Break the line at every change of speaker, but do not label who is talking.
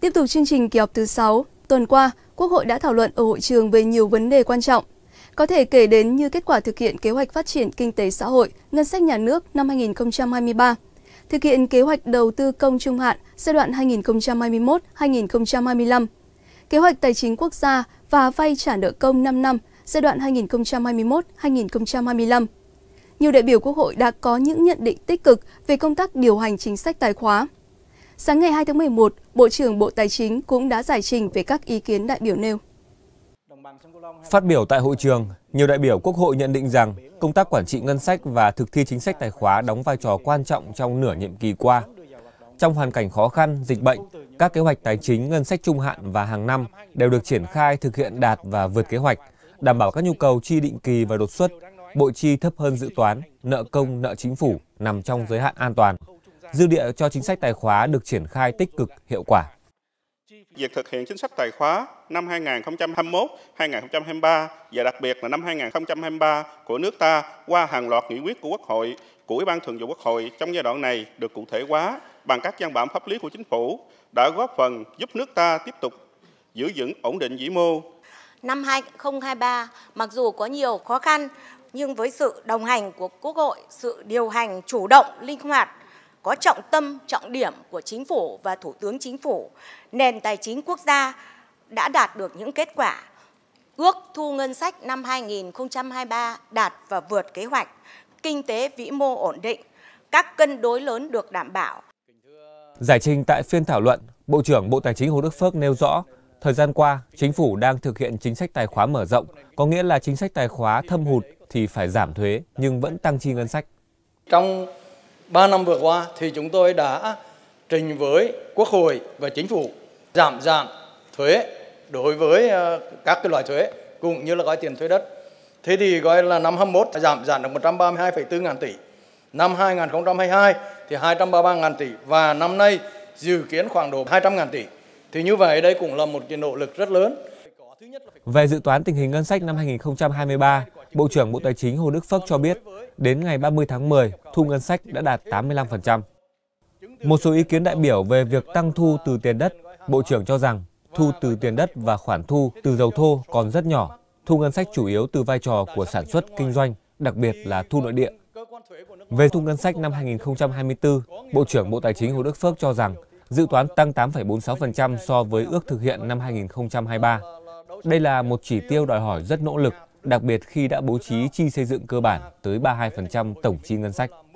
Tiếp tục chương trình kỳ họp thứ 6, tuần qua, Quốc hội đã thảo luận ở hội trường về nhiều vấn đề quan trọng. Có thể kể đến như kết quả thực hiện kế hoạch phát triển kinh tế xã hội, ngân sách nhà nước năm 2023, thực hiện kế hoạch đầu tư công trung hạn giai đoạn 2021-2025, kế hoạch tài chính quốc gia và vay trả nợ công 5 năm giai đoạn 2021-2025. Nhiều đại biểu Quốc hội đã có những nhận định tích cực về công tác điều hành chính sách tài khóa, Sáng ngày 2 tháng 11, Bộ trưởng Bộ Tài chính cũng đã giải trình về các ý kiến đại biểu nêu.
Phát biểu tại hội trường, nhiều đại biểu Quốc hội nhận định rằng công tác quản trị ngân sách và thực thi chính sách tài khóa đóng vai trò quan trọng trong nửa nhiệm kỳ qua. Trong hoàn cảnh khó khăn, dịch bệnh, các kế hoạch tài chính ngân sách trung hạn và hàng năm đều được triển khai thực hiện đạt và vượt kế hoạch, đảm bảo các nhu cầu chi định kỳ và đột xuất, bộ chi thấp hơn dự toán, nợ công, nợ chính phủ nằm trong giới hạn an toàn dư địa cho chính sách tài khóa được triển khai tích cực hiệu quả.
Việc thực hiện chính sách tài khóa năm 2021, 2023 và đặc biệt là năm 2023 của nước ta qua hàng loạt nghị quyết của Quốc hội, của Ủy ban Thường vụ Quốc hội trong giai đoạn này được cụ thể hóa bằng các văn bản pháp lý của chính phủ đã góp phần giúp nước ta tiếp tục giữ vững ổn định vĩ mô.
Năm 2023, mặc dù có nhiều khó khăn, nhưng với sự đồng hành của Quốc hội, sự điều hành chủ động, linh hoạt có trọng tâm, trọng điểm của chính phủ và thủ tướng chính phủ, nền tài chính quốc gia đã đạt được những kết quả. Ước thu ngân sách năm 2023 đạt và vượt kế hoạch, kinh tế vĩ mô ổn định, các cân đối lớn được đảm bảo.
Giải trình tại phiên thảo luận, Bộ trưởng Bộ Tài chính Hồ Đức Phước nêu rõ, thời gian qua, chính phủ đang thực hiện chính sách tài khóa mở rộng, có nghĩa là chính sách tài khóa thâm hụt thì phải giảm thuế nhưng vẫn tăng chi ngân sách.
Trong 3 năm vừa qua thì chúng tôi đã trình với Quốc hội và Chính phủ giảm giảm thuế đối với ờ, các cái loại thuế cũng như là gói tiền thuế đất. Thế thì gọi là năm 21 giảm giảm được 132,4 ngàn tỷ. Năm 2022 thì 233 ngàn tỷ và năm nay dự kiến khoảng độ 200 ngàn tỷ. Thì như vậy đây cũng là một cái nỗ lực rất lớn.
Về dự toán tình hình ngân sách năm 2023, Bộ trưởng Bộ Tài chính Hồ Đức Phước cho biết, đến ngày 30 tháng 10, thu ngân sách đã đạt 85%. Một số ý kiến đại biểu về việc tăng thu từ tiền đất, Bộ trưởng cho rằng thu từ tiền đất và khoản thu từ dầu thô còn rất nhỏ, thu ngân sách chủ yếu từ vai trò của sản xuất kinh doanh, đặc biệt là thu nội địa. Về thu ngân sách năm 2024, Bộ trưởng Bộ Tài chính Hồ Đức Phước cho rằng dự toán tăng 8,46% so với ước thực hiện năm 2023. Đây là một chỉ tiêu đòi hỏi rất nỗ lực đặc biệt khi đã bố trí chi xây dựng cơ bản tới 32% tổng chi ngân sách.